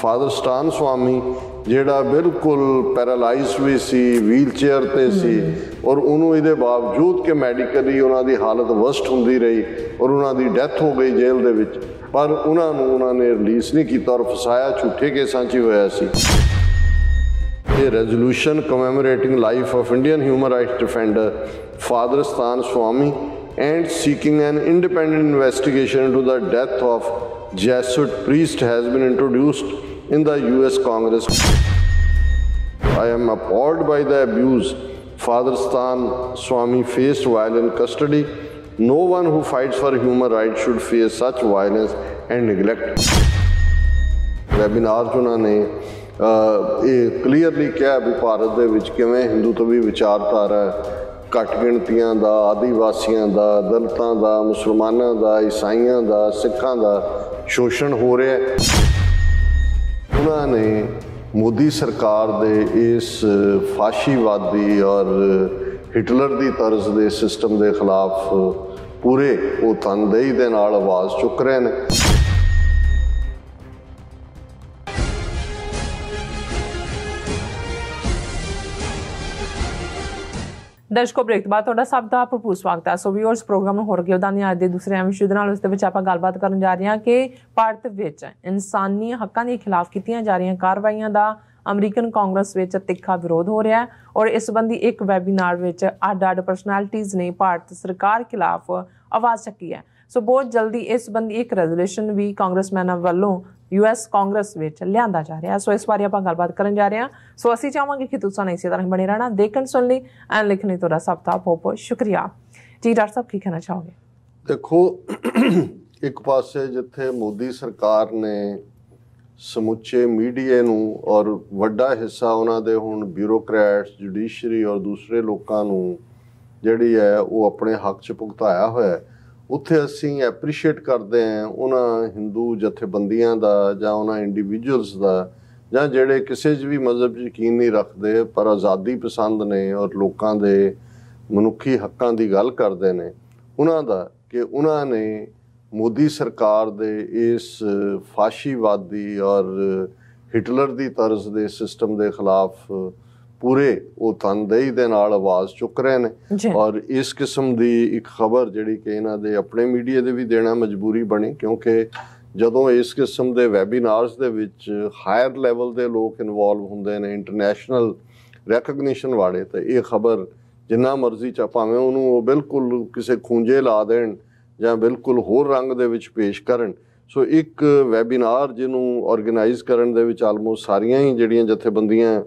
Father Stan Swamy ਜਿਹੜਾ ਬਿਲਕੁਲ paralyse ਵੀ ਸੀ ਵੀਲ ਚੇਅਰ ਤੇ ਸੀ ਔਰ ਉਹਨੂੰ ਇਹਦੇ ਬਾਵਜੂਦ ਕਿ ਮੈਡੀਕਲੀ ਉਹਨਾਂ ਦੀ ਹਾਲਤ ਵਰਸਟ ਹੁੰਦੀ ਰਹੀ ਔਰ ਉਹਨਾਂ ਦੀ ਡੈਥ ਹੋ ਗਈ ਜੇਲ੍ਹ ਦੇ ਵਿੱਚ ਪਰ ਉਹਨਾਂ ਨੂੰ ਉਹਨਾਂ ਨੇ ਰਿਲੀਜ਼ ਨਹੀਂ ਕੀਤਾ ਔਰ ਫਸਾਇਆ ਝੂਠੇ ਕੇਸਾਂ 'ਚ ਹੋਇਆ ਸੀ ਇਹ resolution commemorating life of Indian human rights defender Father Stan Swamy and seeking an independent investigation into the death of Jesuit priest has been introduced in the US Congress. I am appalled by the abuse Father Stan Swami faced while in custody. No one who fights for human rights should face such violence and neglect. ne clearly keh ਨੇ Bharat de vich kiven Hindu to bhi vichar tar hai ਕਟ ਗਿਣਤੀਆਂ ਦਾ ਆਦੀਵਾਸੀਆਂ ਦਾ ਦਲਤਾਂ ਦਾ ਮੁਸਲਮਾਨਾਂ ਦਾ ਈਸਾਈਆਂ ਦਾ ਸਿੱਖਾਂ ਦਾ ਸ਼ੋਸ਼ਣ ਹੋ ਰਿਹਾ ਹੈ ਉਹਨਾਂ ਨੇ ਮੋਦੀ ਸਰਕਾਰ ਦੇ ਇਸ ਫਾਸ਼ੀਵਾਦੀ ਔਰ ਹਿਟਲਰ ਦੀ ਤਰਜ਼ ਦੇ ਸਿਸਟਮ ਦੇ ਖਿਲਾਫ ਪੂਰੇ ਉਹ ਤਨਦੇਹੀ ਦੇ ਨਾਲ ਆਵਾਜ਼ ਚੁੱਕ ਰਹੇ ਨੇ ਦਰਸ਼ਕੋ ਬ੍ਰੇਕ ਤੋਂ ਬਾਅਦ ਤੁਹਾਡਾ ਸਭ ਦਾ ਭਰਪੂਰ ਸਵਾਗਤ ਹੈ ਸੋ ਵੀਅਰਸ ਪ੍ਰੋਗਰਾਮ ਨੂੰ ਹੋਰ ਗਿਓ ਦਾਨੀ ਅੱਜ ਦੇ ਦੂਸਰੇ ਐਮ ਸ਼ੁਦ ਨਾਲ ਉਸ ਦੇ ਵਿੱਚ ਆਪਾਂ ਗੱਲਬਾਤ ਕਰਨ ਜਾ ਰਹੇ ਹਾਂ ਕਿ ਭਾਰਤ ਵਿੱਚ ਇਨਸਾਨੀ ਹੱਕਾਂ ਦੇ ਖਿਲਾਫ ਕੀਤੀਆਂ ਜਾ ਰਹੀਆਂ ਕਾਰਵਾਈਆਂ ਦਾ ਅਮਰੀਕਨ ਕਾਂਗਰਸ ਵਿੱਚ ਤਿੱਖਾ ਵਿਰੋਧ ਹੋ ਰਿਹਾ ਹੈ ਔਰ ਇਸ ਸੰਬੰਧੀ ਇੱਕ ਵੈਬਿਨਾਰ ਵਿੱਚ ਅੱਡ-ਅੱਡ ਪਰਸਨੈਲਿਟੀਆਂ ਨੇ ਭਾਰਤ ਸਰਕਾਰ ਖਿਲਾਫ ਆਵਾਜ਼ ਚੱਕੀ ਹੈ ਸੋ ਬਹੁਤ ਜਲਦੀ ਇਸ ਸੰਬੰਧੀ ਇੱਕ ਰੈਜ਼ੋਲੂਸ਼ਨ ਵੀ ਕਾਂਗਰਸਮੈਨਾਂ ਵੱਲੋਂ ਯੂਐਸ ਕਾਂਗਰਸ ਵਿੱਚ ਲਿਆਂਦਾ ਜਾ ਰਿਹਾ ਸੋ ਇਸ ਵਾਰੀ ਆਪਾਂ ਗੱਲਬਾਤ ਕਰਨ ਜਾ ਰਹੇ ਹਾਂ ਸੋ ਅਸੀਂ ਚਾਹਾਂਗੇ ਕਿ ਤੁਸੀਂ ਸਾਨੂੰ ਇਸੇ ਤਰ੍ਹਾਂ ਹੀ ਬਣੇ ਰਹਿਣਾ ਦੇਖਣ ਸੁਣ ਲਈ ਐਂ ਲਿਖਣੇ ਤੁਹਾਡਾ ਸਭ ਦਾ ਬਹੁਤ ਬਹੁਤ ਸ਼ੁਕਰੀਆ ਜੀ ਡਾਕਟਰ ਸਾਹਿਬ ਕੀ ਕਹਿਣਾ ਚਾਹੋਗੇ ਦੇਖੋ ਇੱਕ ਪਾਸੇ ਜਿੱਥੇ ਮੋਦੀ ਸਰਕਾਰ ਨੇ ਸਮੁੱਚੇ ਮੀਡੀਆ ਨੂੰ ਔਰ ਵੱਡਾ ਹਿੱਸਾ ਉਹਨਾਂ ਦੇ ਹੁਣ ਬਿਊਰੋਕਰੈਟਸ ਜੁਡੀਸ਼ਰੀ ਔਰ ਦੂਸਰੇ ਲੋਕਾਂ ਨੂੰ ਜਿਹੜੀ ਹੈ ਉਹ ਆਪਣੇ ਹੱਕ 'ਚ ਭੁਗਤਾਇਆ ਹੋਇਆ ਹੈ ਉੱਥੇ ਅਸੀਂ ਐਪਰੀਸ਼ੀਏਟ ਕਰਦੇ ਆ ਉਹਨਾਂ ਹਿੰਦੂ ਜਥੇਬੰਦੀਆਂ ਦਾ ਜਾਂ ਉਹਨਾਂ ਇੰਡੀਵਿਜੂਅਲਸ ਦਾ ਜਾਂ ਜਿਹੜੇ ਕਿਸੇ ਵੀ ਮਜ਼ਹਬ 'ਚ ਯਕੀਨ ਨਹੀਂ ਰੱਖਦੇ ਪਰ ਆਜ਼ਾਦੀ ਪਸੰਦ ਨੇ ਔਰ ਲੋਕਾਂ ਦੇ ਮਨੁੱਖੀ ਹੱਕਾਂ ਦੀ ਗੱਲ ਕਰਦੇ ਨੇ ਉਹਨਾਂ ਦਾ ਕਿ ਉਹਨਾਂ ਨੇ ਮੋਦੀ ਸਰਕਾਰ ਦੇ ਇਸ ਫਾਸ਼ੀਵਾਦੀ ਔਰ ਹਿਟਲਰ ਦੀ ਤਰਜ਼ ਦੇ ਸਿਸਟਮ ਦੇ ਖਿਲਾਫ ਪੂਰੇ ਉਹ ਤਨਦੇਹੀ ਦੇ ਨਾਲ ਆਵਾਜ਼ ਚੁੱਕ ਰਹੇ ਨੇ ਔਰ ਇਸ ਕਿਸਮ ਦੀ ਇੱਕ ਖਬਰ ਜਿਹੜੀ ਕਿ ਇਹਨਾਂ ਦੇ ਆਪਣੇ ਮੀਡੀਆ ਦੇ ਵੀ ਦੇਣਾ ਮਜਬੂਰੀ ਬਣੀ ਕਿਉਂਕਿ ਜਦੋਂ ਇਸ ਕਿਸਮ ਦੇ ਵੈਬਿਨਾਰਸ ਦੇ ਵਿੱਚ ਹਾਇਰ ਲੈਵਲ ਦੇ ਲੋਕ ਇਨਵੋਲਵ ਹੁੰਦੇ ਨੇ ਇੰਟਰਨੈਸ਼ਨਲ ਰੈਕਗਨੀਸ਼ਨ ਵਾਲੇ ਤਾਂ ਇਹ ਖਬਰ ਜਿੰਨਾ ਮਰਜ਼ੀ ਚ ਭਾਵੇਂ ਉਹਨੂੰ ਉਹ ਬਿਲਕੁਲ ਕਿਸੇ ਖੂੰਜੇ ਲਾ ਦੇਣ ਜਾਂ ਬਿਲਕੁਲ ਹੋਰ ਰੰਗ ਦੇ ਵਿੱਚ ਪੇਸ਼ ਕਰਨ ਸੋ ਇੱਕ ਵੈਬਿਨਾਰ ਜਿਹਨੂੰ ਆਰਗੇਨਾਈਜ਼ ਕਰਨ ਦੇ ਵਿੱਚ ਆਲਮੋਸਟ ਸਾਰੀਆਂ ਹੀ ਜਿਹੜੀਆਂ ਜਥੇਬੰਦੀਆਂ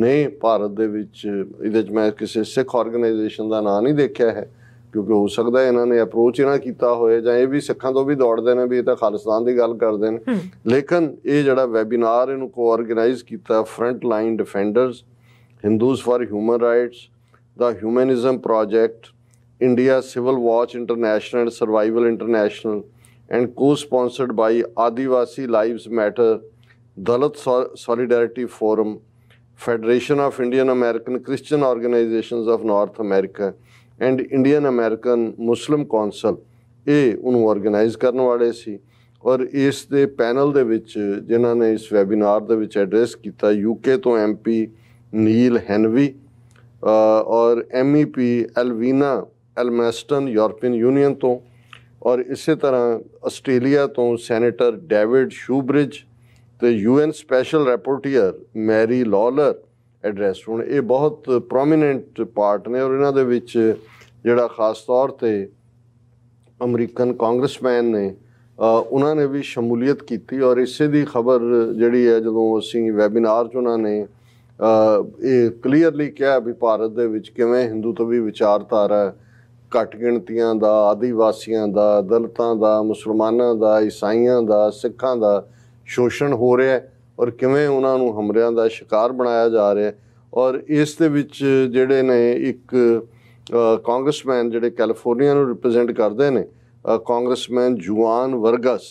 ਨੇ ਭਾਰਤ ਦੇ ਵਿੱਚ ਇਹਦੇ ਵਿੱਚ ਮੈਂ ਕਿਸੇ ਸਿੱਖ ਆਰਗੇਨਾਈਜੇਸ਼ਨ ਦਾ ਨਾਮ ਨਹੀਂ ਦੇਖਿਆ ਹੈ ਕਿਉਂਕਿ ਹੋ ਸਕਦਾ ਇਹਨਾਂ ਨੇ ਅਪਰੋਚ ਇਹਨਾਂ ਕੀਤਾ ਹੋਵੇ ਜਾਂ ਇਹ ਵੀ ਸਿੱਖਾਂ ਤੋਂ ਵੀ ਦੌੜਦੇ ਨੇ ਵੀ ਇਹ ਤਾਂ ਖਾਲਿਸਤਾਨ ਦੀ ਗੱਲ ਕਰਦੇ ਨੇ ਲੇਕਿਨ ਇਹ ਜਿਹੜਾ ਵੈਬਿਨਾਰ ਇਹਨੂੰ ਕੋ ਆਰਗੇਨਾਈਜ਼ ਕੀਤਾ front line defenders Hindus for human rights the humanism project India civil watch international survival international and co-sponsored by Adivasi lives matter Dalit solidarity forum Federation of Indian American Christian Organizations of North America and Indian American Muslim council ਇਹ ਉਹਨੂੰ organise ਕਰਨ ਵਾਲੇ ਸੀ ਔਰ ਇਸ ਦੇ panel ਦੇ ਵਿੱਚ ਜਿਨ੍ਹਾਂ ਨੇ ਇਸ ਵੈਬਿਨਾਰ ਦੇ ਵਿੱਚ ਐਡਰੈਸ ਕੀਤਾ ਯੂਕੇ ਤੋਂ ਐਮਪੀ ਨੀਲ ਹੈਨਵੀ ਔਰ ਐਮਈਪੀ ਐਲਵੀਨਾ ਐਲਮੈਸਟਨ ਯੂਰਪੀਅਨ ਯੂਨੀਅਨ ਤੋਂ ਔਰ ਇਸੇ ਤਰ੍ਹਾਂ ਆਸਟ੍ਰੇਲੀਆ ਤੋਂ ਸੈਨੇਟਰ ਡੇਵਿਡ ਸ਼ੂਬ੍ਰਿਜ ਤੇ UN special rapporteur Mary Lawlor address ਹੁਣ ਇਹ ਬਹੁਤ ਪ੍ਰੋਮਿਨੈਂਟ ਪਾਰਟ ਨੇ ਔਰ ਇਹਨਾਂ ਦੇ ਵਿੱਚ ਜਿਹੜਾ ਖਾਸ ਤੌਰ ਤੇ ਅਮਰੀਕਨ ਕਾਂਗਰਸਮੈਨ ਨੇ ਉਹਨਾਂ ਨੇ ਵੀ ਸ਼ਮੂਲੀਅਤ ਕੀਤੀ ਔਰ ਇਸੇ ਦੀ ਖਬਰ ਜਿਹੜੀ ਹੈ ਜਦੋਂ ਅਸੀਂ ਵੈਬਿਨਾਰ 'ਚ ਉਹਨਾਂ ਨੇ ਇਹ ਕਲੀਅਰਲੀ ਕਿਹਾ ਵੀ ਭਾਰਤ ਦੇ ਵਿੱਚ ਕਿਵੇਂ ਹਿੰਦੂ ਤਵੀ ਵਿਚਾਰਧਾਰਾ ਘੱਟ ਗਿਣਤੀਆਂ ਦਾ ਆਦੀਵਾਸੀਆਂ ਦਾ ਦਲਤਾਂ ਦਾ ਮੁਸਲਮਾਨਾਂ ਦਾ ਈਸਾਈਆਂ ਦਾ ਸਿੱਖਾਂ ਦਾ ਸ਼ੋਸ਼ਣ ਹੋ ਰਿਹਾ ਔਰ ਕਿਵੇਂ ਉਹਨਾਂ ਨੂੰ ਹਮਰਿਆਂ ਦਾ ਸ਼ਿਕਾਰ ਬਣਾਇਆ ਜਾ ਰਿਹਾ ਔਰ ਇਸ ਦੇ ਵਿੱਚ ਜਿਹੜੇ ਨੇ ਇੱਕ ਕਾਂਗਰਸਮੈਨ ਜਿਹੜੇ ਕੈਲੀਫੋਰਨੀਆ ਨੂੰ ਰਿਪਰੈਜ਼ੈਂਟ ਕਰਦੇ ਨੇ ਕਾਂਗਰਸਮੈਨ ਜੁਆਨ ਵਰਗਸ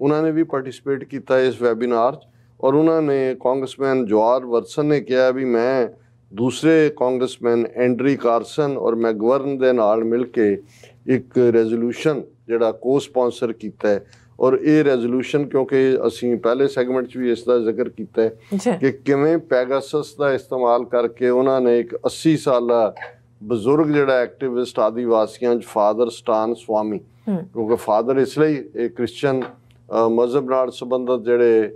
ਉਹਨਾਂ ਨੇ ਵੀ ਪਾਰਟਿਸਿਪੇਟ ਕੀਤਾ ਇਸ ਵੈਬਿਨਾਰ 'ਚ ਔਰ ਉਹਨਾਂ ਨੇ ਕਾਂਗਰਸਮੈਨ ਜੁਆਰ ਵਰਸਨ ਨੇ ਕਿਹਾ ਵੀ ਮੈਂ ਦੂਸਰੇ ਕਾਂਗਰਸਮੈਨ ਐਂਡਰੀ ਕਾਰਸਨ ਔਰ ਮੈਗਵਰਨ ਦੇ ਨਾਲ ਮਿਲ ਕੇ ਇੱਕ ਰੈਜ਼ੋਲੂਸ਼ਨ ਜਿਹੜਾ ਕੋ ਸਪਾਂਸਰ ਕੀਤਾ ਹੈ ਔਰ ਇਹ ਰੈਜ਼ੋਲੂਸ਼ਨ ਕਿਉਂਕਿ ਅਸੀਂ ਪਹਿਲੇ ਸੈਗਮੈਂਟ 'ਚ ਵੀ ਇਸ ਦਾ ਜ਼ਿਕਰ ਕੀਤਾ ਹੈ ਕਿ ਕਿਵੇਂ ਪੈਗਾਸਸ ਦਾ ਇਸਤੇਮਾਲ ਕਰਕੇ ਉਹਨਾਂ ਨੇ ਇੱਕ 80 ਸਾਲਾ ਬਜ਼ੁਰਗ ਜਿਹੜਾ ਐਕਟਿਵਿਸਟ ਆਦੀਵਾਸੀਆਂ ਦੇ 'ਚ ਫਾਦਰ ਸਟਾਨ ਸਵਾਮੀ ਕਿਉਂਕਿ ਫਾਦਰ ਇਸ ਲਈ ਇਹ ਕ੍ਰਿਸਚੀਅਨ ਮਜ਼ਹਬ ਨਾਲ ਸੰਬੰਧਤ ਜਿਹੜੇ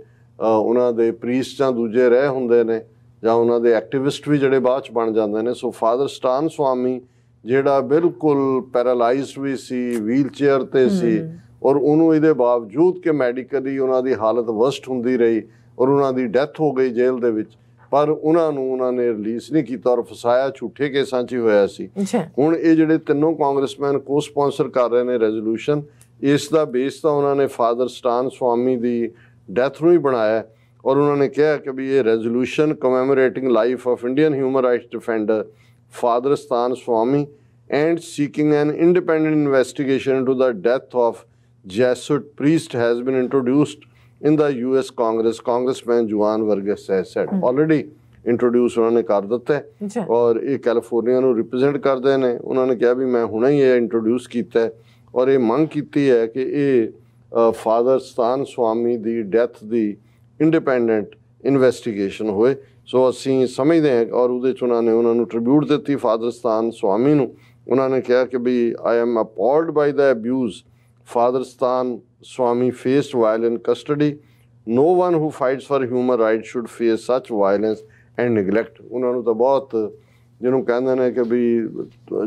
ਉਹਨਾਂ ਦੇ ਪ੍ਰੀਸਟ ਜਾਂ ਦੂਜੇ ਰਹਿ ਹੁੰਦੇ ਨੇ ਜਾਂ ਉਹਨਾਂ ਦੇ ਐਕਟਿਵਿਸਟ ਵੀ ਜਿਹੜੇ ਬਾਅਦ ਚ ਬਣ ਜਾਂਦੇ ਨੇ ਸੋ ਫਾਦਰ ਸਟਾਨ ਸਵਾਮੀ ਜਿਹੜਾ ਬਿਲਕੁਲ ਪੈਰਾਲਾਈਜ਼ਡ ਵੀ ਸੀ ਵੀਲਚੇਅਰ ਤੇ ਸੀ ਔਰ ਉਹਨੂੰ ਇਹਦੇ ਬਾਵਜੂਦ ਕਿ ਮੈਡੀਕਲੀ ਉਹਨਾਂ ਦੀ ਹਾਲਤ ਵਰਸਟ ਹੁੰਦੀ ਰਹੀ ਔਰ ਉਹਨਾਂ ਦੀ ਡੈਥ ਹੋ ਗਈ ਜੇਲ੍ਹ ਦੇ ਵਿੱਚ ਪਰ ਉਹਨਾਂ ਨੂੰ ਉਹਨਾਂ ਨੇ ਰਿਲੀਜ਼ ਨਹੀਂ ਕੀਤਾ ਔਰ ਫਸਾਇਆ ਝੂਠੇ ਕੇਸਾਂ 'ਚ ਹੋਇਆ ਸੀ ਹੁਣ ਇਹ ਜਿਹੜੇ ਤਿੰਨੋਂ ਕਾਂਗਰਸਮੈਨ ਕੋ ਸਪਾਂਸਰ ਕਰ ਰਹੇ ਨੇ ਰੈਜ਼ੋਲੂਸ਼ਨ ਇਸ ਦਾ ਬੇਸ ਤਾਂ ਉਹਨਾਂ ਨੇ ਫਾਦਰ ਸਟਾਨ ਸਵਾਮੀ ਦੀ ਡੈਥ ਨੂੰ ਹੀ ਬਣਾਇਆ ਔਰ ਉਹਨਾਂ ਨੇ ਕਿਹਾ ਕਿ ਵੀ ਇਹ resolution commemorating life of Indian human rights defender Father Stan Swamy and seeking an independent investigation to the death of Jesuit priest has been introduced in the US Congress. Congressman Juan Vargas has said hmm. already introduce ਉਹਨਾਂ ਨੇ ਕਰ ਦਿੱਤਾ ਔਰ ਇਹ California ਨੂੰ represent ਕਰਦੇ ਨੇ ਉਹਨਾਂ ਨੇ ਕਿਹਾ ਵੀ ਮੈਂ ਹੁਣੇ ਹੀ ਇਹ ਇੰਟਰੋਡਿਊਸ ਕੀਤਾ ਔਰ ਇਹ ਮੰਗ ਕੀਤੀ ਹੈ ਕਿ ਇਹ ਫਾਦਰ ਸਤਾਨ ਸੁਆਮੀ ਦੀ ਡੈਥ ਦੀ ਇੰਡੀਪੈਂਡੈਂਟ ਇਨਵੈਸਟੀਗੇਸ਼ਨ ਹੋਏ ਸੋ ਅਸੀਂ ਸਮਝਦੇ ਹਾਂ ਔਰ ਉਹਦੇ ਚ ਉਹਨਾਂ ਨੇ ਉਹਨਾਂ ਨੂੰ ਟ੍ਰਿਬਿਊਟ ਦਿੱਤੀ ਫਾਦਰ ਸਤਾਨ ਸੁਆਮੀ ਨੂੰ ਉਹਨਾਂ ਨੇ ਕਿਹਾ ਕਿ ਵੀ I am appalled by the abuse Father Stan Swamy faced while custody no one who fights fights human right should face such violence and neglect ਉਹਨਾਂ ਨੂੰ ਤਾਂ ਬਹੁਤ ਜਿਹਨੂੰ ਕਹਿੰਦੇ ਨੇ ਕਿ ਵੀ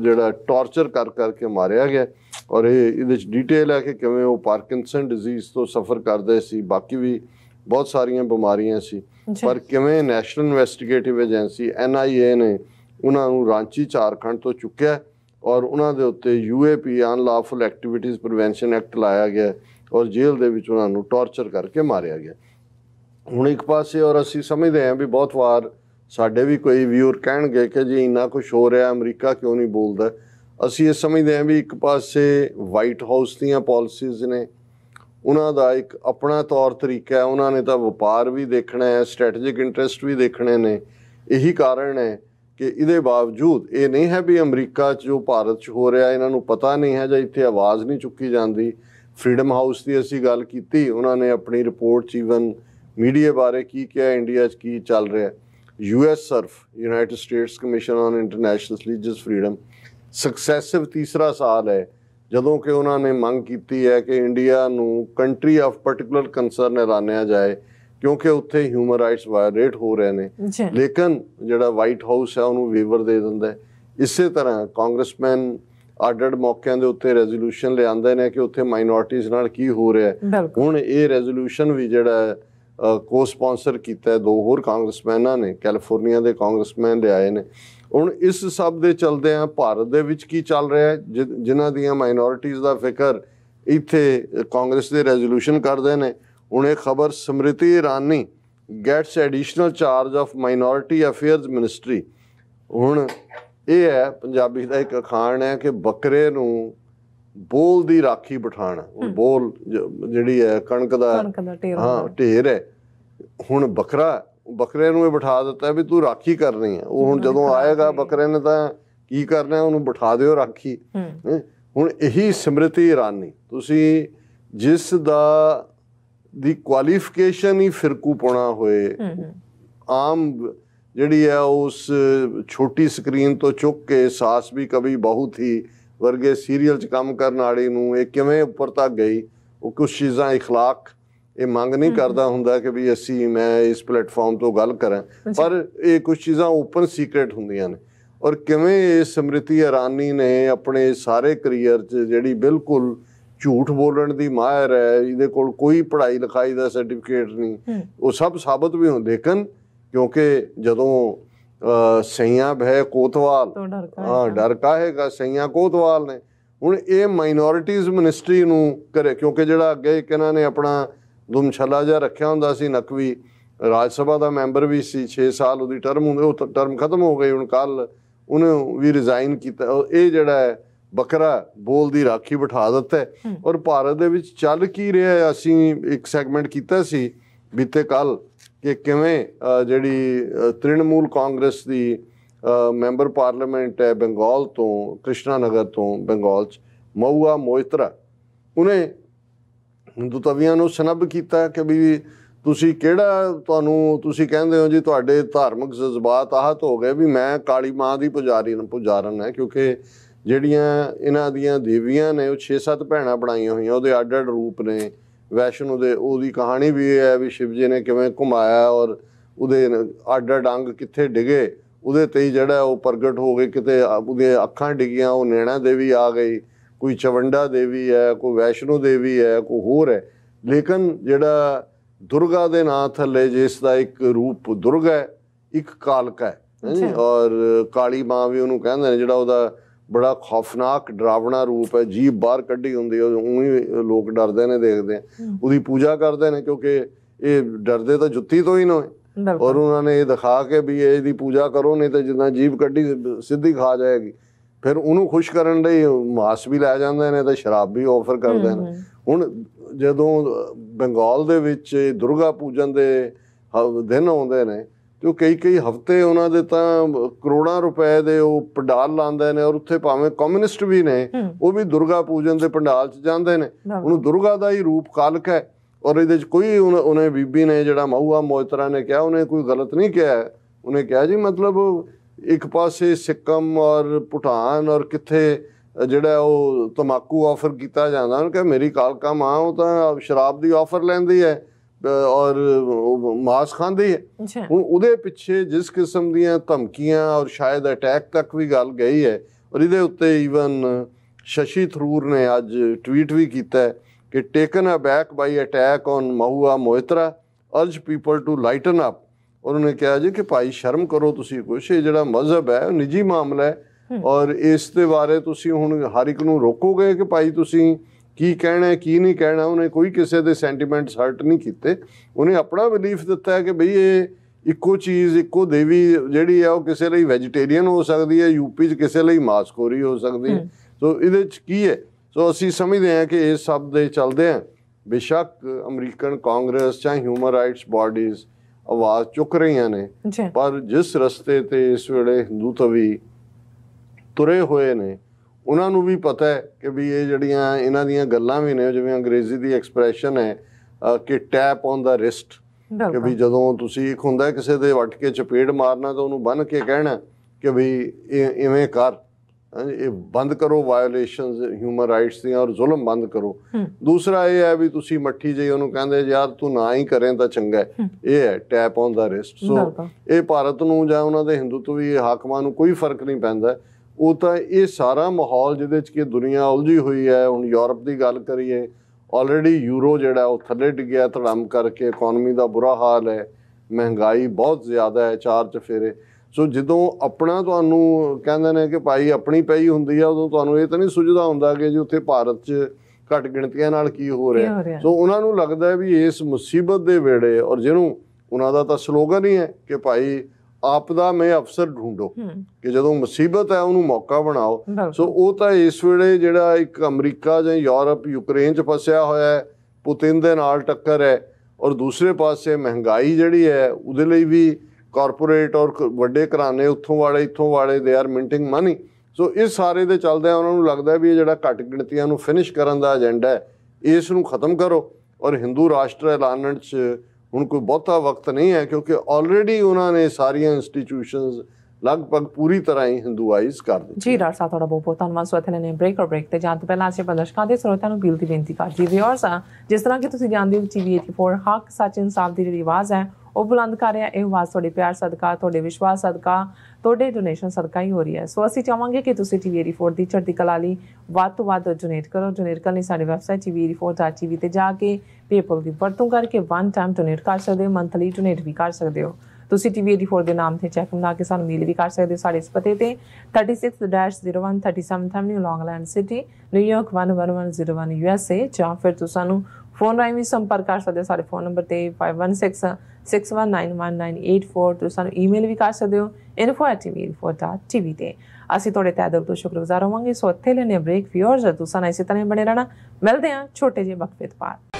ਜਿਹੜਾ ਟੌਰਚਰ ਕਰ ਕਰਕੇ ਮਾਰਿਆ ਗਿਆ ਔਰ ਇਹ ਇਹਦੇ ਵਿੱਚ ਡਿਟੇਲ ਹੈ ਕਿ ਕਿਵੇਂ ਉਹ ਪਾਰਕਿੰਸਨ ਡਿਜ਼ੀਜ਼ ਤੋਂ ਸਫਰ ਕਰਦੇ ਸੀ ਬਾਕੀ ਵੀ ਬਹੁਤ ਸਾਰੀਆਂ ਬਿਮਾਰੀਆਂ ਸੀ ਪਰ ਕਿਵੇਂ ਨੈਸ਼ਨਲ ਇਨਵੈਸਟੀਗੇਟਿਵ ਏਜੰਸੀ ਐਨਆਈਏ ਨੇ ਉਹਨਾਂ ਨੂੰ ਰਾਂਚੀ ਝਾਰਖੰਡ ਤੋਂ ਚੁੱਕਿਆ ਔਰ ਉਹਨਾਂ ਦੇ ਉੱਤੇ UAP unlawful activities prevention act ਲਾਇਆ ਗਿਆ ਔਰ ਜੇਲ੍ਹ ਦੇ ਵਿੱਚ ਉਹਨਾਂ ਨੂੰ ਟੌਰਚਰ ਕਰਕੇ ਮਾਰਿਆ ਗਿਆ ਹੁਣ ਇੱਕ ਪਾਸੇ ਔਰ ਅਸੀਂ ਸਮਝਦੇ ਹਾਂ ਵੀ ਬਹੁਤ ਵਾਰ ਸਾਡੇ ਵੀ ਕੋਈ ਵੀਅਰ ਕਹਿਣਗੇ ਕਿ ਜੀ ਇੰਨਾ ਕੁਝ ਹੋ ਰਿਹਾ ਅਮਰੀਕਾ ਕਿਉਂ ਨਹੀਂ ਬੋਲਦਾ ਅਸੀਂ ਇਹ ਸਮਝਦੇ ਹਾਂ ਵੀ ਇੱਕ ਪਾਸੇ ਵਾਈਟ ਹਾਊਸ ਦੀਆਂ ਪਾਲਿਸੀਜ਼ ਨੇ ਉਹਨਾਂ ਦਾ ਇੱਕ ਆਪਣਾ ਤੌਰ ਤਰੀਕਾ ਹੈ ਉਹਨਾਂ ਨੇ ਤਾਂ ਵਪਾਰ ਵੀ ਦੇਖਣਾ ਹੈ ਸਟ੍ਰੈਟੈਜਿਕ ਇੰਟਰਸਟ ਵੀ ਦੇਖਣੇ ਨੇ ਇਹੀ ਕਾਰਨ ਹੈ ਕਿ ਇਹਦੇ ਬਾਵਜੂਦ ਇਹ ਨਹੀਂ ਹੈ ਵੀ ਅਮਰੀਕਾ 'ਚ ਜੋ ਭਾਰਤ 'ਚ ਹੋ ਰਿਹਾ ਇਹਨਾਂ ਨੂੰ ਪਤਾ ਨਹੀਂ ਹੈ ਜਾਂ ਇੱਥੇ ਆਵਾਜ਼ ਨਹੀਂ ਚੁੱਕੀ ਜਾਂਦੀ ਫਰੀडम ਹਾਊਸ ਦੀ ਅਸੀਂ ਗੱਲ ਕੀਤੀ ਉਹਨਾਂ ਨੇ ਆਪਣੀ ਰਿਪੋਰਟ 'ਚ ਈਵਨ ਮੀਡੀਆ ਬਾਰੇ ਕੀ ਕਿਹਾ ਇੰਡੀਆ 'ਚ ਕੀ ਚੱਲ ਰਿਹਾ USCIRF United States commission on international religious freedom successive ਤੀਸਰਾ ਸਾਲ ਹੈ ਜਦੋਂ ਕਿ ਉਹਨਾਂ ਨੇ ਮੰਗ ਕੀਤੀ ਹੈ ਕਿ ਇੰਡੀਆ ਨੂੰ ਕੰਟਰੀ ਆਫ ਪਾਰਟਿਕੂਲਰ ਕੰਸਰਨ ਐਲਾਨਿਆ ਜਾਏ ਕਿਉਂਕਿ ਉੱਥੇ ਹਿਊਮਨ ਰਾਈਟਸ ਵਾਇਲੇਟ ਹੋ ਰਹੇ ਨੇ ਲੇਕਿਨ ਜਿਹੜਾ ਵਾਈਟ ਹਾਊਸ ਹੈ ਉਹਨੂੰ ਵੇਵਰ ਦੇ ਦਿੰਦਾ ਹੈ ਇਸੇ ਤਰ੍ਹਾਂ ਕਾਂਗਰਸਮੈਨ ਆਰਡਰਡ ਮੌਕਿਆਂ ਦੇ ਉੱਤੇ ਰੈਜ਼ੋਲੂਸ਼ਨ ਲਿਆਉਂਦੇ ਨੇ ਕਿ ਉੱਥੇ ਮਾਈਨੋਰਟੀਆਂ ਨਾਲ ਕੀ ਹੋ ਰਿਹਾ ਹੈ ਹੁਣ ਇਹ ਰੈਜ਼ੋਲੂਸ਼ਨ ਵੀ ਜਿਹੜਾ ਕੋ ਸਪਾਂਸਰ ਕੀਤਾ ਹੈ ਦੋ ਹੋਰ ਕਾਂਗਰਸਮੈਨਾਂ ਨੇ ਕੈਲੀਫੋਰਨੀਆ ਦੇ ਕਾਂਗਰਸਮੈਨ ਲਿਆਏ ਨੇ ਹੁਣ ਇਸ ਸਭ ਦੇ ਚਲਦੇ ਆ ਭਾਰਤ ਦੇ ਵਿੱਚ ਕੀ ਚੱਲ ਰਿਹਾ ਹੈ ਜਿਨ੍ਹਾਂ ਦੀਆਂ ਮਾਈਨੋਰਟੀਆਂ ਦਾ ਫਿਕਰ ਇੱਥੇ ਕਾਂਗਰਸ ਦੇ ਰੈਜ਼ੋਲੂਸ਼ਨ ਕਰਦੇ ਨੇ ਉਹਨੇ ਖਬਰ Smriti Irani gets additional charge of minority affairs ministry ਹੁਣ ਇਹ ਹੈ ਪੰਜਾਬੀ ਦਾ ਇੱਕ ਅਖਾਣ ਹੈ ਕਿ ਬੱਕਰੇ ਨੂੰ ਬੋਲ ਦੀ ਰਾਖੀ ਬਿਠਾਣਾ ਉਹ ਬੋਲ ਜਿਹੜੀ ਹੈ ਕਣਕ ਦਾ ਹਾਂ ਢੇਰ ਹੈ ਹੁਣ ਬੱਕਰਾ ਬੱਕਰੇ ਨੂੰ ਇਹ ਬਿਠਾ ਦਿੱਤਾ ਵੀ ਤੂੰ ਰਾਖੀ ਕਰਨੀ ਹੈ ਉਹ ਹੁਣ ਜਦੋਂ ਆਏਗਾ ਬੱਕਰੇ ਨੇ ਤਾਂ ਕੀ ਕਰਨਾ ਉਹਨੂੰ ਬਿਠਾ ਦਿਓ ਰਾਖੀ ਹੁਣ ਇਹੀ ਸਮ੍ਰਿਤੀ ਰਾਨੀ ਤੁਸੀਂ ਜਿਸ ਦਾ ਦੀ ਕੁਆਲੀਫਿਕੇਸ਼ਨ ਹੀ ਫਿਰਕੂ ਪੁਣਾ ਹੋਏ ਆਮ ਜਿਹੜੀ ਹੈ ਉਸ ਛੋਟੀ ਸਕਰੀਨ ਤੋਂ ਚੁੱਕ ਕੇ ਸਾਸ ਵੀ ਕਵੀ ਬਹੁਤ ਹੀ ਵਰਗੇ ਸੀਰੀਅਲ 'ਚ ਕੰਮ ਕਰਨ ਵਾਲੀ ਨੂੰ ਇਹ ਕਿਵੇਂ ਉੱਪਰ ਤੱਕ ਗਈ ਉਹ ਕੁਝ ਚੀਜ਼ਾਂ اخلاق ਇਹ ਮੰਗ ਨਹੀਂ ਕਰਦਾ ਹੁੰਦਾ ਕਿ ਵੀ ਅਸੀਂ ਮੈਂ ਇਸ ਪਲੇਟਫਾਰਮ ਤੋਂ ਗੱਲ ਕਰਾਂ ਪਰ ਇਹ ਕੁਝ ਚੀਜ਼ਾਂ ਓਪਨ ਸੀਕ੍ਰੇਟ ਹੁੰਦੀਆਂ ਨੇ ਔਰ ਕਿਵੇਂ ਇਹ ਸਮ੍ਰਿਤੀ ਹਰਾਨੀ ਨੇ ਆਪਣੇ ਸਾਰੇ ਕੈਰੀਅਰ 'ਚ ਜਿਹੜੀ ਬਿਲਕੁਲ ਝੂਠ ਬੋਲਣ ਦੀ ਮਾਹਰ ਹੈ ਇਹਦੇ ਕੋਲ ਕੋਈ ਪੜ੍ਹਾਈ ਲਿਖਾਈ ਦਾ ਸਰਟੀਫਿਕੇਟ ਨਹੀਂ ਉਹ ਸਭ ਸਾਬਤ ਵੀ ਹੁੰਦੇ ਕਨ ਕਿਉਂਕਿ ਜਦੋਂ ਸਈਆ ਭੈ ਕੋਤਵਾਲ ਹਾਂ ਡਰ ਕਾਹੇਗਾ ਸਈਆ ਕੋਤਵਾਲ ਨੇ ਹੁਣ ਇਹ ਮਾਈਨੋਰਿਟੀਜ਼ ਮਿਨਿਸਟਰੀ ਨੂੰ ਕਰੇ ਕਿਉਂਕਿ ਜਿਹੜਾ ਅੱਗੇ ਇੱਕ ਇਹਨਾਂ ਨੇ ਆਪਣਾ ਦੁਮਛਲਾ ਜਿਹਾ ਰੱਖਿਆ ਹੁੰਦਾ ਸੀ ਨਕਵੀ ਰਾਜ ਸਭਾ ਦਾ ਮੈਂਬਰ ਵੀ ਸੀ 6 ਸਾਲ ਉਹਦੀ ਟਰਮ ਹੁੰਦੀ ਉਹ ਟਰਮ ਖਤਮ ਹੋ ਗਈ ਹੁਣ ਕੱਲ ਉਹਨੇ ਵੀ ਰਿਜ਼ਾਈਨ ਕੀਤਾ ਇਹ ਜਿਹੜਾ ਹੈ ਬਕਰਾ ਬੋਲ ਦੀ ਰਾਖੀ ਬਿਠਾ ਦਿੱਤਾ ਔਰ ਭਾਰਤ ਦੇ ਵਿੱਚ ਚੱਲ ਕੀ ਰਿਹਾ ਅਸੀਂ ਇੱਕ ਸੈਗਮੈਂਟ ਕੀਤਾ ਸੀ ਬੀਤੇ ਕੱਲ ਕਿ ਕਿਵੇਂ ਜਿਹੜੀ ਤ੍ਰਿਣਮੂਲ ਕਾਂਗਰਸ ਦੀ ਮੈਂਬਰ ਪਾਰਲੀਮੈਂਟ ਹੈ ਬੰਗਾਲ ਤੋਂ ਕ੍ਰਿਸ਼ਨਾ ਨਗਰ ਤੋਂ ਬੰਗਾਲ ਚ ਮਊਆ ਮੋਇਤਰਾ ਉਹਨੇ ਹਿੰਦੂਤਵੀਆਂ ਨੂੰ ਸਨਬ ਕੀਤਾ ਕਿ ਵੀ ਤੁਸੀਂ ਕਿਹੜਾ ਤੁਹਾਨੂੰ ਤੁਸੀਂ ਕਹਿੰਦੇ ਹੋ ਜੀ ਤੁਹਾਡੇ ਧਾਰਮਿਕ ਜਜ਼ਬਾਤ ਆਹਤ ਹੋ ਗਏ ਵੀ ਮੈਂ ਕਾਲੀ ਮਾਂ ਦੀ ਪੁਜਾਰੀ ਨੂੰ ਪੁਜਾਰਨ ਹੈ ਕਿਉਂਕਿ ਜਿਹੜੀਆਂ ਇਹਨਾਂ ਦੀਆਂ ਦੇਵੀਆਂ ਨੇ ਉਹ 6-7 ਭੈਣਾਂ ਬਣਾਈਆਂ ਹੋਈਆਂ ਉਹਦੇ ਅੱਡ-ਅੱਡ ਰੂਪ ਨੇ ਵੈਸ਼ਨੂ ਦੇ ਉਹਦੀ ਕਹਾਣੀ ਵੀ ਇਹ ਹੈ ਵੀ ਸ਼ਿਵ ਜੀ ਨੇ ਕਿਵੇਂ ਘੁਮਾਇਆ ਔਰ ਉਹਦੇ ਅੱਡ-ਅੱਡ ਅੰਗ ਕਿੱਥੇ ਡਿਗੇ ਉਹਦੇ ਤੇ ਜਿਹੜਾ ਉਹ ਪ੍ਰਗਟ ਹੋ ਗਏ ਕਿਤੇ ਉਹਦੇ ਅੱਖਾਂ ਡਿਗੀਆਂ ਉਹ ਨੈਣਾ ਦੇਵੀ ਆ ਗਈ ਕੋਈ ਚਵੰਡਾ ਦੇਵੀ ਹੈ ਕੋਈ ਵੈਸ਼ਨੂ ਦੇਵੀ ਹੈ ਕੋਈ ਹੋਰ ਹੈ ਲੇਕਿਨ ਜਿਹੜਾ ਦੁਰਗਾ ਦੇ ਨਾਂ ਥੱਲੇ ਜਿਸ ਦਾ ਇੱਕ ਰੂਪ ਦੁਰਗਾ ਹੈ ਇੱਕ ਕਾਲਕਾ ਹੈ ਔਰ ਕਾਲੀ ਮਾਂ ਵੀ ਉਹਨੂੰ ਕਹਿੰਦੇ ਨੇ ਜਿਹੜਾ ਉਹਦਾ ਬੜਾ ਖੌਫਨਾਕ ਡਰਾਵਣਾ ਰੂਪ ਹੈ ਜੀਬ ਬਾਹਰ ਕੱਢੀ ਹੁੰਦੀ ਹੈ ਉਹੀ ਲੋਕ ਡਰਦੇ ਨੇ ਦੇਖਦੇ ਉਹਦੀ ਪੂਜਾ ਕਰਦੇ ਨੇ ਕਿਉਂਕਿ ਇਹ ਡਰਦੇ ਤਾਂ ਜੁੱਤੀ ਤੋਂ ਹੀ ਨੇ ਔਰ ਉਹਨਾਂ ਨੇ ਇਹ ਦਿਖਾ ਕੇ ਵੀ ਇਹ ਦੀ ਪੂਜਾ ਕਰੋ ਨਹੀਂ ਤਾਂ ਜਿੰਨਾ ਜੀਬ ਕੱਢੀ ਸਿੱਧੀ ਖਾ ਜਾਏਗੀ ਫਿਰ ਉਹਨੂੰ ਖੁਸ਼ ਕਰਨ ਲਈ ਮਾਸ ਵੀ ਲੈ ਜਾਂਦੇ ਨੇ ਤੇ ਸ਼ਰਾਬ ਵੀ ਆਫਰ ਕਰਦੇ ਨੇ ਹੁਣ ਜਦੋਂ ਬੰਗਾਲ ਦੇ ਵਿੱਚ ਦੁਰਗਾ ਪੂਜਨ ਦੇ ਦਿਨ ਆਉਂਦੇ ਨੇ ਤੇ ਉਹ ਕਈ ਕਈ ਹਫ਼ਤੇ ਉਹਨਾਂ ਦੇ ਤਾਂ ਕਰੋੜਾਂ ਰੁਪਏ ਦੇ ਉਹ ਪੰਡਾਲ ਲਾਉਂਦੇ ਨੇ ਔਰ ਉੱਥੇ ਭਾਵੇਂ ਕਮਿਊਨਿਸਟ ਵੀ ਨੇ ਉਹ ਵੀ ਦੁਰਗਾ ਪੂਜਨ ਦੇ ਪੰਡਾਲ 'ਚ ਜਾਂਦੇ ਨੇ ਉਹਨੂੰ ਦੁਰਗਾ ਦਾ ਹੀ ਰੂਪ ਕਾਲਕ ਹੈ ਔਰ ਇਹਦੇ 'ਚ ਕੋਈ ਉਹਨੇ ਬੀਬੀ ਨੇ ਜਿਹੜਾ ਮਹੂਆ ਮੋਇਤਰਾ ਨੇ ਕਿਹਾ ਉਹਨੇ ਕੋਈ ਗਲਤ ਨਹੀਂ ਕਿਹਾ ਉਹਨੇ ਕਿਹਾ ਜੀ ਮਤਲਬ ਇੱਕ ਪਾਸੇ ਸਿੱਕਮ ਔਰ ਪੁਟਾਨ ਔਰ ਕਿੱਥੇ ਜਿਹੜਾ ਉਹ ਤਮਾਕੂ ਆਫਰ ਕੀਤਾ ਜਾਂਦਾ ਉਹਨੇ ਕਿਹਾ ਮੇਰੀ ਕਾਲਕਾ ਮਾਂ ਉਹ ਤਾਂ ਸ਼ਰਾਬ ਦੀ ਆਫਰ ਲੈਂਦੀ ਹੈ ਔਰ ਮਾਸ ਖਾਂਦੀ ਹੈ ਹੁਣ ਉਹਦੇ ਪਿੱਛੇ ਜਿਸ ਕਿਸਮ ਦੀਆਂ ਧਮਕੀਆਂ ਔਰ ਸ਼ਾਇਦ ਅਟੈਕ ਤੱਕ ਵੀ ਗੱਲ ਗਈ ਹੈ ਔਰ ਇਹਦੇ ਉੱਤੇ ਈਵਨ ਸ਼ਸ਼ੀ ਥਰੂਰ ਨੇ ਅੱਜ ਟਵੀਟ ਵੀ ਕੀਤਾ ਹੈ ਕਿ taken back by attack on Mahua Moitra urge people to lighten up ਉਹਨਾਂ ਨੇ ਕਿਹਾ ਜੀ ਕਿ ਭਾਈ ਸ਼ਰਮ ਕਰੋ ਤੁਸੀਂ ਕੁਛ ਇਹ ਜਿਹੜਾ ਮਜ਼ਹਬ ਹੈ ਉਹ ਨਿੱਜੀ ਮਾਮਲਾ ਹੈ ਔਰ ਇਸ ਦੇ ਬਾਰੇ ਤੁਸੀਂ ਹੁਣ ਹਰ ਇੱਕ ਨੂੰ ਰੋਕੋਗੇ ਕਿ ਭਾਈ ਤੁਸੀਂ ਕੀ ਕਹਿਣਾ ਹੈ ਕੀ ਨਹੀਂ ਕਹਿਣਾ ਉਹਨੇ ਕੋਈ ਕਿਸੇ ਦੇ ਸੈਂਟੀਮੈਂਟਸ ਹਰਟ ਨਹੀਂ ਕੀਤੇ ਉਹਨੇ ਆਪਣਾ ਬਲੀਫ ਦਿੱਤਾ ਕਿ ਭਈ ਇਹ ਇੱਕੋ ਚੀਜ਼ ਇੱਕੋ ਦੇਵੀ ਜਿਹੜੀ ਆ ਉਹ ਕਿਸੇ ਲਈ ਵੈਜੀਟੇਰੀਅਨ ਹੋ ਸਕਦੀ ਹੈ ਯੂਪੀ 'ਚ ਕਿਸੇ ਲਈ ਮਾਸਕੋਰੀ ਹੋ ਸਕਦੀ ਹੈ ਸੋ ਇਹਦੇ 'ਚ ਕੀ ਹੈ ਸੋ ਅਸੀਂ ਸਮਝਦੇ ਹਾਂ ਕਿ ਇਹ ਸਭ ਦੇ ਚੱਲਦੇ ਆ ਬਿਸ਼ੱਕ ਅਮਰੀਕਨ ਕਾਂਗਰਸ ਜਾਂ ਹਿਊਮਨ ਰਾਈਟਸ ਬਾਡੀਜ਼ ਆਵਾਜ਼ ਚੁੱਕ ਰਹੀਆਂ ਨੇ ਪਰ ਜਿਸ ਰਸਤੇ ਤੇ ਇਸ ਵੇਲੇ ਹਿੰਦੂਤਵੀ ਤੁਰੇ ਹੋਏ ਨੇ ਉਹਨਾਂ ਨੂੰ ਵੀ ਪਤਾ ਹੈ ਕਿ ਵੀ ਇਹ ਜਿਹੜੀਆਂ ਇਹਨਾਂ ਦੀਆਂ ਗੱਲਾਂ ਵੀ ਨੇ ਜਿਵੇਂ ਅੰਗਰੇਜ਼ੀ ਦੀ ਐਕਸਪ੍ਰੈਸ਼ਨ ਹੈ ਕਿ ਟੈਪ ਔਨ ਦਾ ਰਿਸਟ ਕਿ ਵੀ ਜਦੋਂ ਤੁਸੀਂ ਇੱਕ ਹੁੰਦਾ ਕਿਸੇ ਦੇ ਵੱਟ ਕੇ ਚਪੇੜ ਮਾਰਨਾ ਤਾਂ ਉਹਨੂੰ ਬੰਨ ਕੇ ਕਹਿਣਾ ਕਿ ਵੀ ਇਵੇਂ ਕਰ ਇਹ ਬੰਦ ਕਰੋ ਵਾਇਓਲੇਸ਼ਨਸ ਹਿਊਮਨ ਰਾਈਟਸ ਦੀਆਂ ਔਰ ਜ਼ੁਲਮ ਬੰਦ ਕਰੋ ਦੂਸਰਾ ਇਹ ਹੈ ਵੀ ਤੁਸੀਂ ਮੱਠੀ ਜਈ ਉਹਨੂੰ ਕਹਿੰਦੇ ਯਾਰ ਤੂੰ ਨਾ ਹੀ ਕਰੇ ਤਾਂ ਚੰਗਾ ਹੈ ਇਹ ਹੈ tap on the wrist so ਇਹ ਭਾਰਤ ਨੂੰ ਜਾਂ ਉਹਨਾਂ ਦੇ ਹਿੰਦੂਤਵੀ ਹਾਕਮਾਂ ਨੂੰ ਕੋਈ ਫਰਕ ਨਹੀਂ ਪੈਂਦਾ ਉਹ ਤਾਂ ਇਹ ਸਾਰਾ ਮਾਹੌਲ ਜਿਹਦੇ ਚ ਕਿ ਦੁਨੀਆ ਉਲਝੀ ਹੋਈ ਹੈ ਹੁਣ ਯੂਰਪ ਦੀ ਗੱਲ ਕਰੀਏ ਆਲਰੇਡੀ ਯੂਰੋ ਜਿਹੜਾ ਉਹ ਥੱਲੇ ਡਿੱਗ ਗਿਆ ਧੜਮ ਕਰਕੇ ਇਕਨੋਮੀ ਦਾ ਬੁਰਾ ਹਾਲ ਹੈ ਮਹਿੰਗਾਈ ਬਹੁਤ ਜ਼ਿਆਦਾ ਹੈ ਚਾਰ ਚਫੇਰੇ ਸੋ ਜਦੋਂ ਆਪਣਾ ਤੁਹਾਨੂੰ ਕਹਿੰਦੇ ਨੇ ਕਿ ਭਾਈ ਆਪਣੀ ਪਈ ਹੁੰਦੀ ਆ ਉਦੋਂ ਤੁਹਾਨੂੰ ਇਹ ਤਾਂ ਨਹੀਂ ਸੁਝਦਾ ਹੁੰਦਾ ਕਿ ਜੀ ਉੱਥੇ ਭਾਰਤ 'ਚ ਘਟ ਗਿਣਤੀਆਂ ਨਾਲ ਕੀ ਹੋ ਰਿਹਾ ਸੋ ਉਹਨਾਂ ਨੂੰ ਲੱਗਦਾ ਵੀ ਇਸ ਮੁਸੀਬਤ ਦੇ ਵੇੜੇ ਔਰ ਜਿਹਨੂੰ ਉਹਨਾਂ ਦਾ ਤਾਂ ਸਲੋਗਨ ਹੀ ਹੈ ਕਿ ਭਾਈ ਆਪ ਦਾ ਮੈਂ ਅਫਸਰ ਢੂੰਡੋ ਕਿ ਜਦੋਂ ਮੁਸੀਬਤ ਹੈ ਉਹਨੂੰ ਮੌਕਾ ਬਣਾਓ ਸੋ ਉਹ ਤਾਂ ਇਸ ਵੇਲੇ ਜਿਹੜਾ ਇੱਕ ਅਮਰੀਕਾ ਜਾਂ ਯੂਰਪ ਯੂਕਰੇਨ 'ਚ ਫਸਿਆ ਹੋਇਆ ਹੈ ਪੁਤਿਨ ਦੇ ਨਾਲ ਟੱਕਰ ਹੈ ਔਰ ਦੂਸਰੇ ਪਾਸੇ ਮਹਿੰਗਾਈ ਜਿਹੜੀ ਹੈ ਉਹਦੇ ਲਈ ਵੀ ਕਾਰਪੋਰੇਟ ਔਰ ਵੱਡੇ ਘਰਾਣੇ ਉੱਥੋਂ ਵਾਲੇ ਇੱਥੋਂ ਵਾਲੇ ਦੇ ਆਰ ਮਿੰਟਿੰਗ ਮਨੀ ਸੋ ਇਹ ਸਾਰੇ ਦੇ ਚੱਲਦੇ ਆ ਉਹਨਾਂ ਨੂੰ ਲੱਗਦਾ ਵੀ ਇਹ ਜਿਹੜਾ ਘੱਟ ਗਿਣਤੀਆਂ ਨੂੰ ਫਿਨਿਸ਼ ਕਰਨ ਦਾ ਏਜੰਡਾ ਹੈ ਇਸ ਨੂੰ ਖਤਮ ਕਰੋ ਔਰ ਹਿੰਦੂ ਰਾਸ਼ਟਰ ਐਲਾਨਣ 'ਚ हूँ कोई वक्त नहीं है क्योंकि ऑलरेडी उन्होंने सारिया इंस्टीट्यूशन लगभग पूरी तरह ही हिंदुआइज कर दी जी डॉक्टर साहब थोड़ा बहुत बहुत धनबाद सो इतने ब्रेक और ब्रेक से जाने तो पहले अच्छे दर्शकों के स्रोतों को बिल बेनती कर दी व्यवर्स जिस तरह की तुम जानते हो टी वी हक सच इंसाफ की जी आवाज़ है ਉਹ ਬੁਲੰਦ ਕਰ ਰਿਹਾ ਇਹ ਆਵਾਜ਼ ਤੁਹਾਡੇ ਪਿਆਰ ਸਦਕਾ ਤੁਹਾਡੇ ਵਿਸ਼ਵਾਸ ਸਦਕਾ ਤੁਹਾਡੇ ਡੋਨੇਸ਼ਨ ਸਦਕਾ ਹੀ ਹੋ ਰਹੀ ਹੈ ਸੋ ਅਸੀਂ ਚਾਹਾਂਗੇ ਕਿ ਤੁਸੀਂ ਟੀਵੀ ਰਿਪੋਰਟ ਦੀ ਚੜ੍ਹਦੀ ਕਲਾ ਲਈ ਵੱਧ ਤੋਂ ਵੱਧ ਡੋਨੇਟ ਕਰੋ ਡੋਨੇਟ ਕਰਨ ਲਈ ਸਾਡੀ ਵੈਬਸਾਈਟ tvreportv ਤੇ ਜਾ ਕੇ ਪੇਪਲ ਦੀ ਵਰਤੋਂ ਕਰਕੇ ਵਨ ਟਾਈਮ ਡੋਨੇਟ ਕਰ ਸਕਦੇ ਹੋ ਮੰਥਲੀ ਡੋਨੇਟ ਵੀ ਕਰ ਸਕਦੇ ਹੋ ਤੁਸੀਂ ਟੀਵੀ ਰਿਪੋਰਟ ਦੇ ਨਾਮ ਤੇ ਚੈੱਕ ਬਣਾ ਕੇ ਸਾਨੂੰ ਮੇਲ ਵੀ ਕਰ ਸਕਦੇ ਹੋ ਸਾਡੇ ਇਸ ਪਤੇ ਤੇ 36-0137 ਐਵਨਿਊ ਲੌਂਗਲੈਂਡ ਸਿਟੀ ਨਿਊਯਾਰਕ 11101 ਏ ਜਾਂ ਫਿਰ ਤੁਸੀਂ ਸਾਨੂੰ ਫੋਨ ਰਾਹੀਂ ਵੀ ਸੰਪਰਕ ਕਰ ਸਕਦੇ ਹੋ ਸਾਡੇ ਫੋਨ ਨੰਬਰ ਤੇ 516 6191984 ਤੁਸੀਂ ਸਾਨੂੰ ਈਮੇਲ ਵੀ ਕਰ ਸਕਦੇ ਹੋ info@tv4.tv ਤੇ ਅਸੀਂ ਤੁਹਾਡੇ ਤਹਿ ਤੋਂ ਸ਼ੁਕਰਗੁਜ਼ਾਰ ਹੋਵਾਂਗੇ ਸੋ ਇੱਥੇ ਲੈਨੇ ਬ੍ਰੇਕ ਵਿਅਰਸ ਤੁਸੀਂ ਸਾਨੂੰ ਇਸੇ ਤਰ੍ਹਾਂ ਬਣੇ ਰਹਿਣਾ ਮਿਲਦੇ ਹਾਂ ਛੋਟੇ ਜਿਹੇ ਵਕਫੇ ਦੇ ਬਾਅਦ